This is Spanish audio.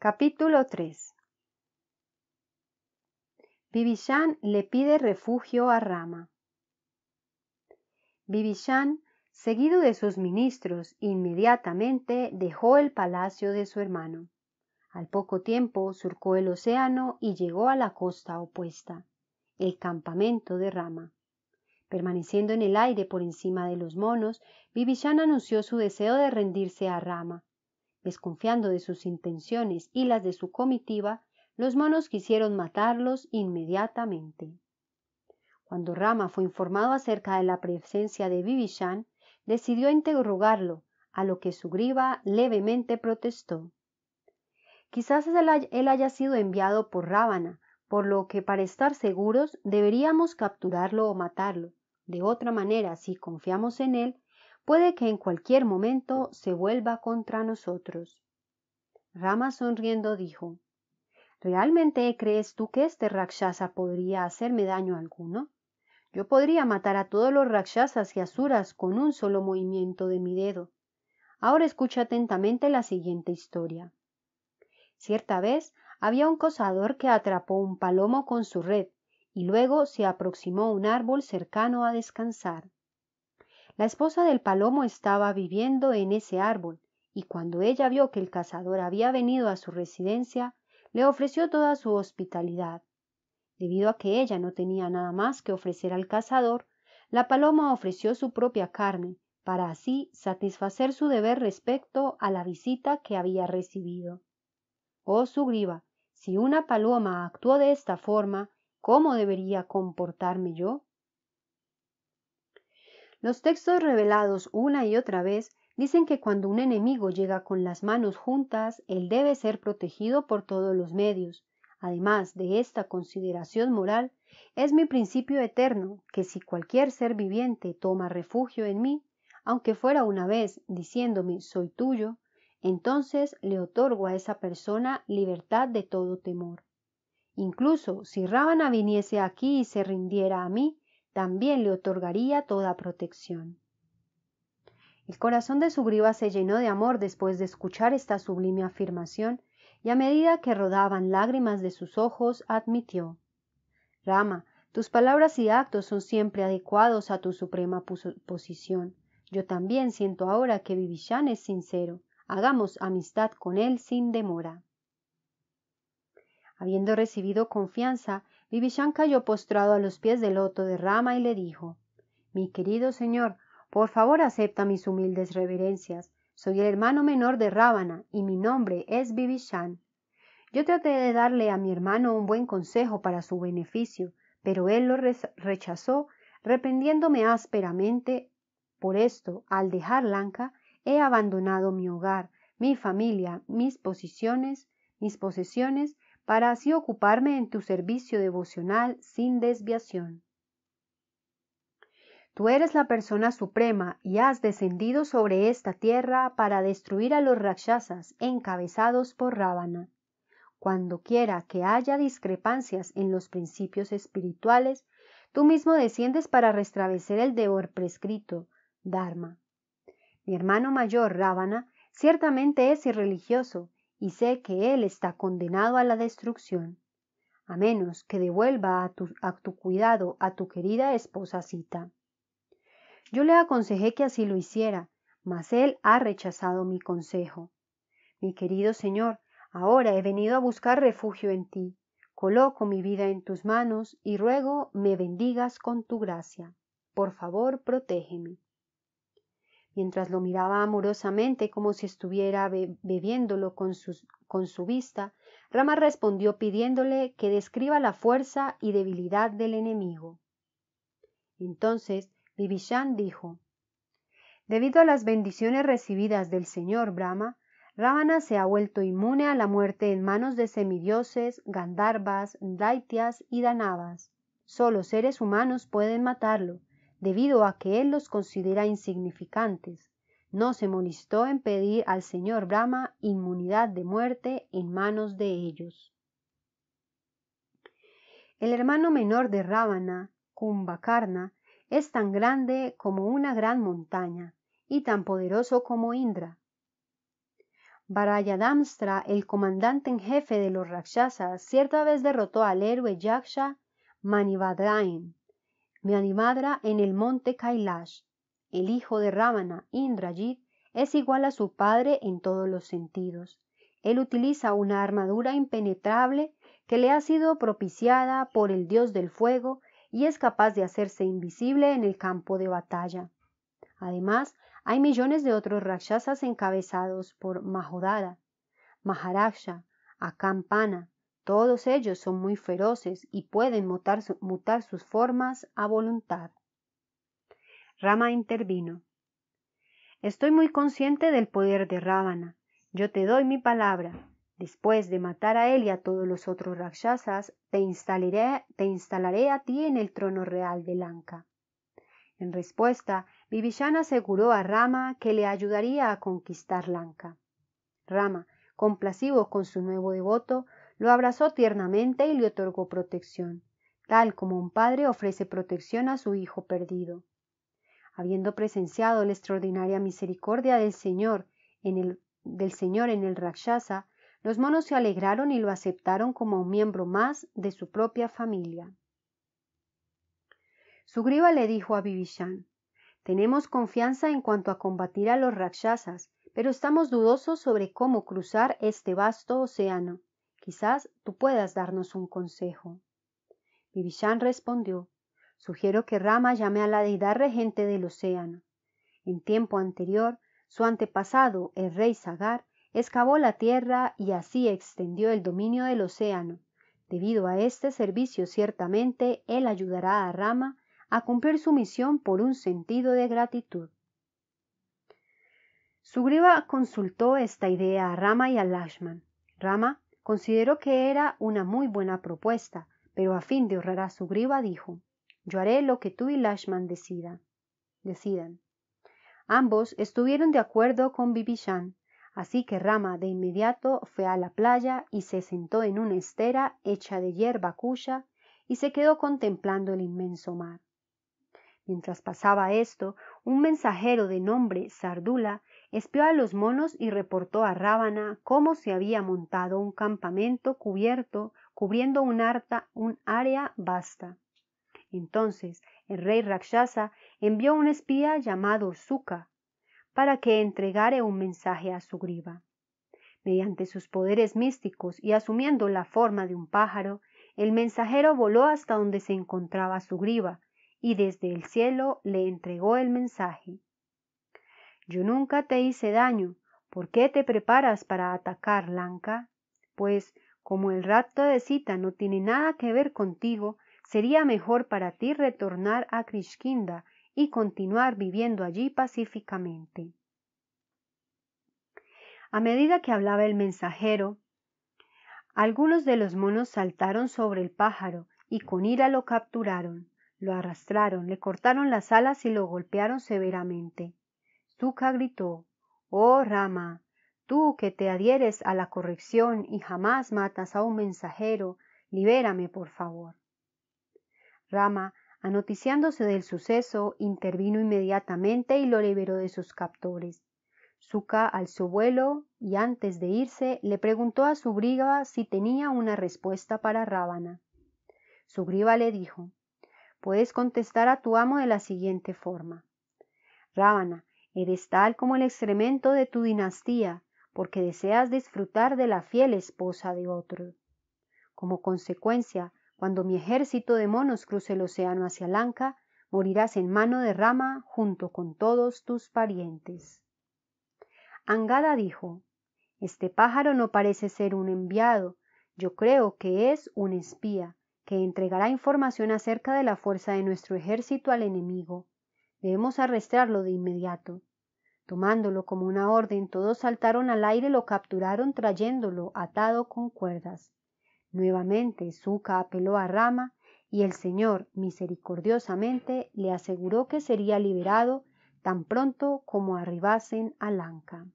Capítulo 3 Vivishan le pide refugio a Rama. Vivillan, seguido de sus ministros, inmediatamente dejó el palacio de su hermano. Al poco tiempo surcó el océano y llegó a la costa opuesta, el campamento de Rama. Permaneciendo en el aire por encima de los monos, Vivishan anunció su deseo de rendirse a Rama Desconfiando de sus intenciones y las de su comitiva, los monos quisieron matarlos inmediatamente. Cuando Rama fue informado acerca de la presencia de Vivishan, decidió interrogarlo, a lo que Sugriva levemente protestó. Quizás él haya sido enviado por Rábana, por lo que para estar seguros deberíamos capturarlo o matarlo. De otra manera, si confiamos en él, puede que en cualquier momento se vuelva contra nosotros. Rama sonriendo dijo, ¿Realmente crees tú que este rakshasa podría hacerme daño alguno? Yo podría matar a todos los rakshasas y asuras con un solo movimiento de mi dedo. Ahora escucha atentamente la siguiente historia. Cierta vez había un cosador que atrapó un palomo con su red y luego se aproximó a un árbol cercano a descansar. La esposa del palomo estaba viviendo en ese árbol, y cuando ella vio que el cazador había venido a su residencia, le ofreció toda su hospitalidad. Debido a que ella no tenía nada más que ofrecer al cazador, la paloma ofreció su propia carne, para así satisfacer su deber respecto a la visita que había recibido. Oh Sugriva, si una paloma actuó de esta forma, ¿cómo debería comportarme yo? Los textos revelados una y otra vez dicen que cuando un enemigo llega con las manos juntas, él debe ser protegido por todos los medios. Además de esta consideración moral, es mi principio eterno que si cualquier ser viviente toma refugio en mí, aunque fuera una vez diciéndome soy tuyo, entonces le otorgo a esa persona libertad de todo temor. Incluso si Rábana viniese aquí y se rindiera a mí, también le otorgaría toda protección. El corazón de Sugriva se llenó de amor después de escuchar esta sublime afirmación, y a medida que rodaban lágrimas de sus ojos, admitió Rama, tus palabras y actos son siempre adecuados a tu suprema posición. Yo también siento ahora que Vivillán es sincero. Hagamos amistad con él sin demora. Habiendo recibido confianza, Bibishan cayó postrado a los pies del loto de rama y le dijo, Mi querido señor, por favor acepta mis humildes reverencias. Soy el hermano menor de Rábana y mi nombre es Vivishan. Yo traté de darle a mi hermano un buen consejo para su beneficio, pero él lo rechazó, rependiéndome ásperamente. Por esto, al dejar Lanka, he abandonado mi hogar, mi familia, mis posiciones, mis posesiones para así ocuparme en tu servicio devocional sin desviación. Tú eres la persona suprema y has descendido sobre esta tierra para destruir a los rakshasas encabezados por Rábana. Cuando quiera que haya discrepancias en los principios espirituales, tú mismo desciendes para restablecer el deber prescrito, Dharma. Mi hermano mayor, Rábana, ciertamente es irreligioso y sé que él está condenado a la destrucción, a menos que devuelva a tu, cuidado a tu querida esposa Cita. Yo le aconsejé que así lo hiciera, mas él ha rechazado mi consejo. Mi querido Señor, ahora he venido a buscar refugio en ti. Coloco mi vida en tus manos y ruego me bendigas con tu gracia. Por favor, protégeme mientras lo miraba amorosamente como si estuviera bebiéndolo con, su vista, Rama respondió pidiéndole que describa la fuerza y debilidad del enemigo. Entonces Vivishan dijo, Debido a las bendiciones recibidas del señor Brahma, Ravana se ha vuelto inmune a la muerte en manos de semidioses, gandharvas, daitias y danavas. Solo seres humanos pueden matarlo, debido a que él los considera insignificantes. No se molestó en pedir al señor Brahma inmunidad de muerte en manos de ellos. El hermano menor de Ravana, Kumbhakarna, es tan grande como una gran montaña y tan poderoso como Indra. Varayadamstra, el comandante en jefe de los Rakshasas, cierta vez derrotó al héroe Yaksha Manivadrain mi animadra en el monte kailash el hijo de ramana indrajit es igual a su padre en todos los sentidos él utiliza una armadura impenetrable que le ha sido propiciada por el dios del fuego y es capaz de hacerse invisible en el campo de batalla. Además, hay millones de otros rakshasas encabezados por Mahodara, Maharaksha, Akampana, todos ellos son muy feroces y pueden mutar, sus formas a voluntad. Rama intervino. Estoy muy consciente del poder de Rábana. Yo te doy mi palabra. Después de matar a él y a todos los otros rakshasas, te instalaré, te instalaré a ti en el trono real de Lanka. En respuesta, vivillán aseguró a Rama que le ayudaría a conquistar Lanka. Rama, complacido con su nuevo devoto, lo abrazó tiernamente y le otorgó protección, tal como un padre ofrece protección a su hijo perdido. Habiendo presenciado la extraordinaria misericordia del Señor en el, del Rakshasa, los monos se alegraron y lo aceptaron como un miembro más de su propia familia. Sugriva le dijo a Vivishan, tenemos confianza en cuanto a combatir a los rakshasas, pero estamos dudosos sobre cómo cruzar este vasto océano. Quizás tú puedas darnos un consejo. Vivishan respondió, sugiero que Rama llame a la deidad regente del océano. En tiempo anterior, su antepasado, el rey Sagar, excavó la tierra y así extendió el dominio del océano. Debido a este servicio, ciertamente él ayudará a Rama a cumplir su misión por un sentido de gratitud. Sugriva consultó esta idea a Rama y a Lashman. Rama Consideró que era una muy buena propuesta, pero a fin de ahorrar a su griba dijo, yo haré lo que tú y Lashman decida, decidan. Ambos estuvieron de acuerdo con Bibishan, así que Rama de inmediato fue a la playa y se sentó en una estera hecha de hierba cuya y se quedó contemplando el inmenso mar. Mientras pasaba esto, un mensajero de nombre Sardula espió a los monos y reportó a Rábana cómo se había montado un campamento cubierto, cubriendo un, harta, un área vasta. Entonces el rey Rakshasa envió un espía llamado Suka para que entregare un mensaje a su Mediante sus poderes místicos y asumiendo la forma de un pájaro, el mensajero voló hasta donde se encontraba su y desde el cielo le entregó el mensaje. Yo nunca te hice daño. ¿Por qué te preparas para atacar, Lanka? Pues, como el rapto de Sita no tiene nada que ver contigo, sería mejor para ti retornar a Krishkinda y continuar viviendo allí pacíficamente. A medida que hablaba el mensajero, algunos de los monos saltaron sobre el pájaro y con ira lo capturaron, lo arrastraron, le cortaron las alas y lo golpearon severamente. Suka gritó, Oh Rama, tú que te adhieres a la corrección y jamás matas a un mensajero, libérame por favor. Rama, anoticiándose del suceso, intervino inmediatamente y lo liberó de sus captores. al alzó vuelo y antes de irse le preguntó a su briga si tenía una respuesta para Rábana. Sugriva le dijo, puedes contestar a tu amo de la siguiente forma. Rábana, Eres tal como el excremento de tu dinastía, porque deseas disfrutar de la fiel esposa de otro. Como consecuencia, cuando mi ejército de monos cruce el océano hacia Lanka, morirás en mano de rama junto con todos tus parientes. Angada dijo, Este pájaro no parece ser un enviado, yo creo que es un espía, que entregará información acerca de la fuerza de nuestro ejército al enemigo. Debemos arrestarlo de inmediato. Tomándolo como una orden, todos saltaron al aire y lo capturaron trayéndolo atado con cuerdas. Nuevamente Zuka apeló a Rama y el Señor misericordiosamente le aseguró que sería liberado tan pronto como arribasen a Lanka.